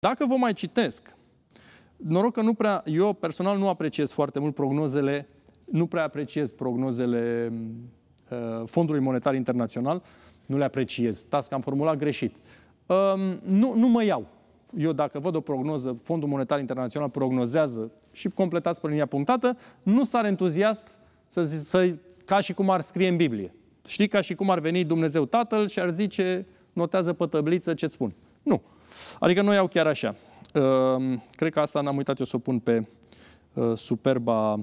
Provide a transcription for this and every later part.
Dacă vă mai citesc, noroc că nu prea, eu personal nu apreciez foarte mult prognozele, nu prea apreciez prognozele uh, Fondului Monetar Internațional, nu le apreciez. Tasca am formulat greșit. Uh, nu, nu mă iau. Eu dacă văd o prognoză, Fondul Monetar Internațional prognozează și completați pe linia punctată, nu s-ar entuziast să, zi, să ca și cum ar scrie în Biblie. Știi, ca și cum ar veni Dumnezeu Tatăl și ar zice, notează pe tăbliță ce spun. Nu. Adică nu iau chiar așa. Ehm, cred că asta n-am uitat eu să o pun pe eh, superba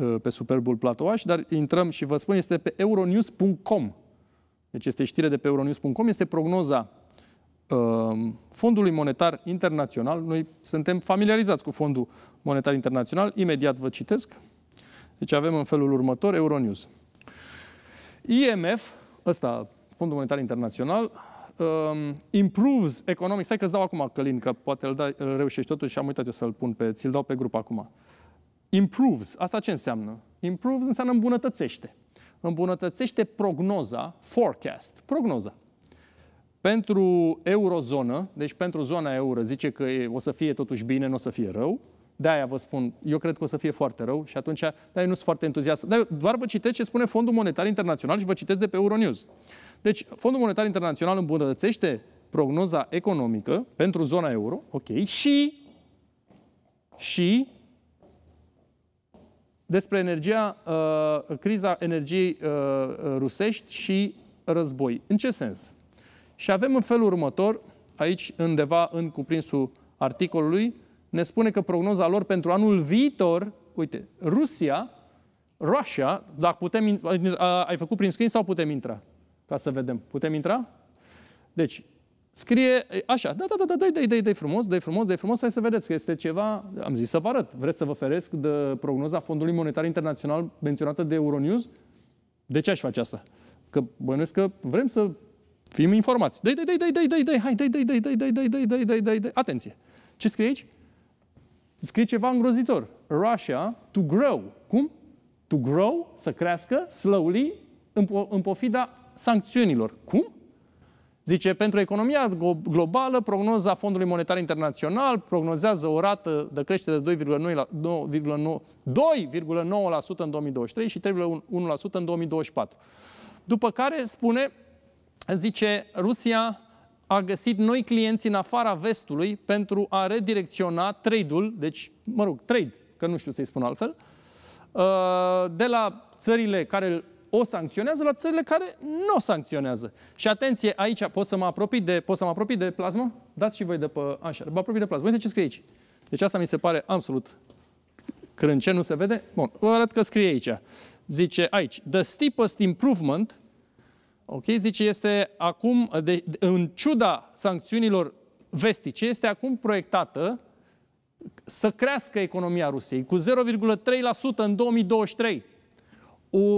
eh, pe superbul platouaș, dar intrăm și vă spun, este pe euronews.com. Deci este știre de pe euronews.com, este prognoza ehm, Fondului Monetar Internațional. Noi suntem familiarizați cu Fondul Monetar Internațional. Imediat vă citesc. Deci avem în felul următor Euronews. IMF, ăsta, Fondul Monetar Internațional, um, improves economic, stai că îți dau acum, Călin, că poate îl, dai, îl reușești totuși, am uitat eu să-l pun pe, ți-l dau pe grup acum. Improves, asta ce înseamnă? Improves înseamnă îmbunătățește. Îmbunătățește prognoza, forecast, prognoza. Pentru eurozonă, deci pentru zona euro, zice că o să fie totuși bine, nu o să fie rău, de-aia vă spun, eu cred că o să fie foarte rău și atunci, dar eu nu sunt foarte entuziast. Dar doar vă citesc ce spune Fondul Monetar Internațional și vă citesc de pe Euronews. Deci, Fondul Monetar Internațional îmbunătățește prognoza economică pentru zona euro, ok, și, și despre energia, uh, criza energiei uh, rusești și război. În ce sens? Și avem în felul următor, aici undeva în cuprinsul articolului, ne spune că prognoza lor pentru anul viitor, uite, Rusia, Russia, dacă putem, uh, ai făcut prin screen sau putem intra? Ca să vedem. Putem intra? Deci, scrie așa, da, da, da, da, dai, dai, dai, dai frumos, dai frumos, dai frumos, hai să vedeți că este ceva, am zis să vă arăt, vreți să vă feresc de prognoza Fondului Monetar Internațional menționată de Euronews? De ce aș face asta? Că bănuiesc că vrem să fim informați. Dai, dai, dai, dai, dai, dai, dai, hai, dai, dai, dai, dai, dai, dai, dai, dai, dai, dai, dai. Atenție! Ce scrie aici? Scrie ceva îngrozitor. Russia to grow. Cum? To grow, să crească, slowly, în, în pofida sancțiunilor. Cum? Zice, pentru economia globală, prognoza Fondului Monetar Internațional prognozează o rată de creștere de 2,9% în 2023 și 3,1% în 2024. După care spune, zice, Rusia a găsit noi clienți în afara vestului pentru a redirecționa trade-ul, deci, mă rog, trade, că nu știu să-i spun altfel, uh, de la țările care o sancționează la țările care nu o sancționează. Și atenție, aici pot să mă apropii de, pot să mă apropii de plasmă? Dați și voi de pe așa, mă apropii de plasmă. Uite ce scrie aici. Deci asta mi se pare absolut crânce, nu se vede? Bun, vă arăt că scrie aici. Zice aici, the steepest improvement, ok, zice, este acum, de, în ciuda sancțiunilor vestice, este acum proiectată să crească economia Rusiei cu 0,3% în 2023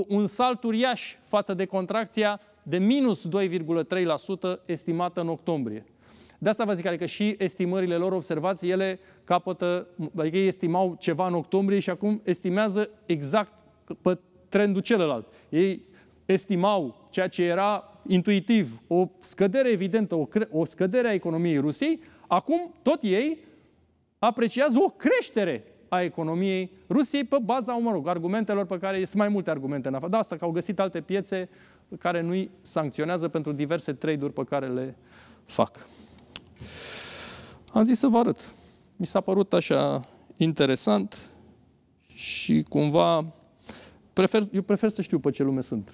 un salt uriaș față de contracția de minus 2,3% estimată în octombrie. De asta vă zic, adică și estimările lor, observați, ele capătă, adică ei estimau ceva în octombrie și acum estimează exact pe trendul celălalt. Ei estimau ceea ce era intuitiv, o scădere evidentă, o, cre- o scădere a economiei Rusiei, acum tot ei apreciază o creștere a economiei Rusiei pe baza, mă rog, argumentelor pe care sunt mai multe argumente în afară. Da, asta că au găsit alte piețe care nu-i sancționează pentru diverse trade-uri pe care le fac. Am zis să vă arăt. Mi s-a părut așa interesant și cumva prefer, eu prefer să știu pe ce lume sunt.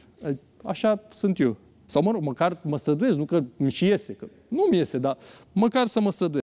Așa sunt eu. Sau mă rog, măcar mă străduiesc, nu că mi și iese, că nu mi iese, dar măcar să mă străduiesc.